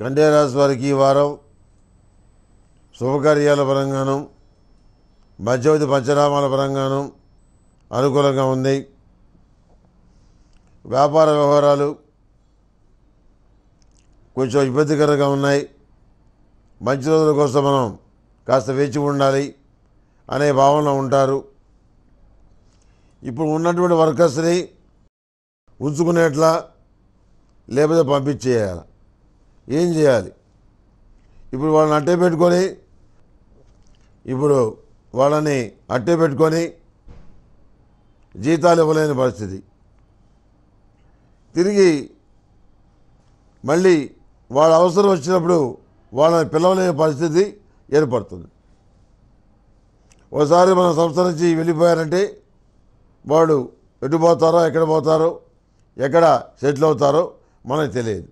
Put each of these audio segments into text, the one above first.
కన్యారాశి వారికి ఈ వారం శుభకార్యాల పరంగాను మధ్యవతి పంచనామాల పరంగాను అనుకూలంగా ఉంది వ్యాపార వ్యవహారాలు కొంచెం ఇబ్బందికరంగా ఉన్నాయి మంచి రోజుల కోసం మనం కాస్త వేచి ఉండాలి అనే భావన ఉంటారు ఇప్పుడు ఉన్నటువంటి వర్కర్స్ని ఉంచుకునేట్లా లేకపోతే పంపించేయాలి ఏం చేయాలి ఇప్పుడు వాళ్ళని అట్టే పెట్టుకొని ఇప్పుడు వాళ్ళని అట్టే పెట్టుకొని జీతాలు ఇవ్వలేని పరిస్థితి తిరిగి మళ్ళీ వాళ్ళ అవసరం వచ్చినప్పుడు వాళ్ళని పిలవలేని పరిస్థితి ఏర్పడుతుంది ఒకసారి మన సంస్థ నుంచి వెళ్ళిపోయారంటే వాడు ఎటు పోతారో ఎక్కడ పోతారో ఎక్కడ సెటిల్ అవుతారో మనకు తెలియదు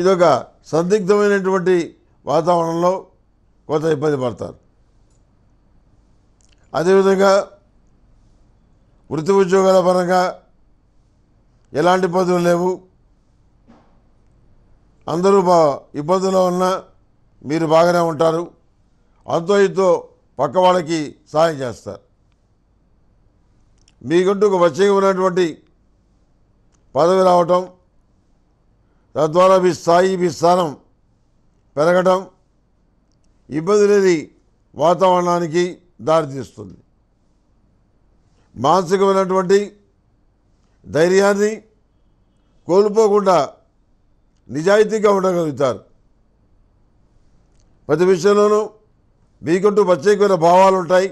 ఇదొక సందిగ్ధమైనటువంటి వాతావరణంలో కొంత ఇబ్బంది పడతారు అదేవిధంగా వృత్తి ఉద్యోగాల పరంగా ఎలాంటి ఇబ్బందులు లేవు అందరూ బా ఇబ్బందుల్లో ఉన్నా మీరు బాగానే ఉంటారు అంతో ఇంతో పక్క వాళ్ళకి సహాయం చేస్తారు మీకంటూ ఒక ప్రత్యేకమైనటువంటి పదవి రావటం తద్వారా మీ స్థాయి మీ స్థానం పెరగడం ఇబ్బంది లేని వాతావరణానికి దారితీస్తుంది మానసికమైనటువంటి ధైర్యాన్ని కోల్పోకుండా నిజాయితీగా ఉండగలుగుతారు ప్రతి విషయంలోనూ మీకంటూ ప్రత్యేకమైన భావాలు ఉంటాయి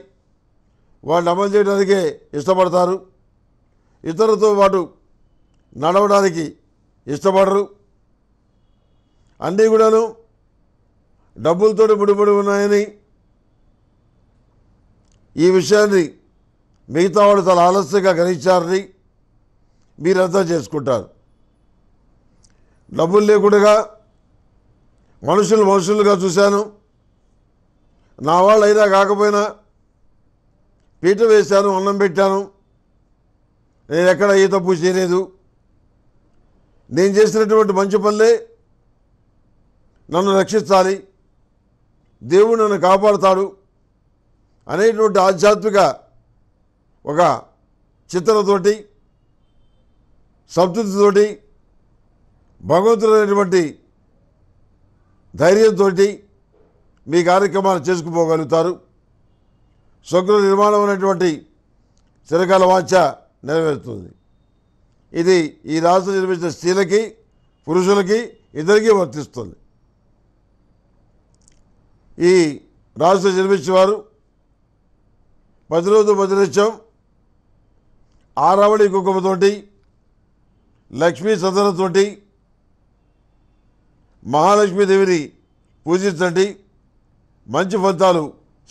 వాటిని అమలు చేయడానికే ఇష్టపడతారు ఇతరులతో పాటు నడవడానికి ఇష్టపడరు అన్నీ కూడాను డబ్బులతో ముడిపడి ఉన్నాయని ఈ విషయాన్ని మిగతా వాళ్ళు చాలా ఆలస్యంగా గ్రహించారని మీరంతా చేసుకుంటారు డబ్బులు లేకుండా మనుషులు మనుషులుగా చూశాను నా వాళ్ళు అయినా కాకపోయినా పీట వేశాను అన్నం పెట్టాను నేను ఎక్కడ ఏ తప్పు చేయలేదు నేను చేసినటువంటి మంచి పనులే నన్ను రక్షించాలి దేవుడు నన్ను కాపాడుతాడు అనేటువంటి ఆధ్యాత్మిక ఒక చిత్తనతోటి సంతృప్తితోటి భగవంతులైనటువంటి ధైర్యంతో మీ కార్యక్రమాలు చేసుకుపోగలుగుతారు స్వగ్ర నిర్మాణం అనేటువంటి చిరకాల వాంఛ నెరవేరుతుంది ఇది ఈ రాష్ట్రం నిర్మించిన స్త్రీలకి పురుషులకి ఇద్దరికీ వర్తిస్తుంది ఈ రాష్ట్ర జన్మించేవారు పది రోజు పది ఆరావళి కుంకుమతోటి లక్ష్మీ చందనంతోటి మహాలక్ష్మీదేవిని పూజించండి మంచి ఫలితాలు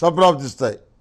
సంప్రాప్తిస్తాయి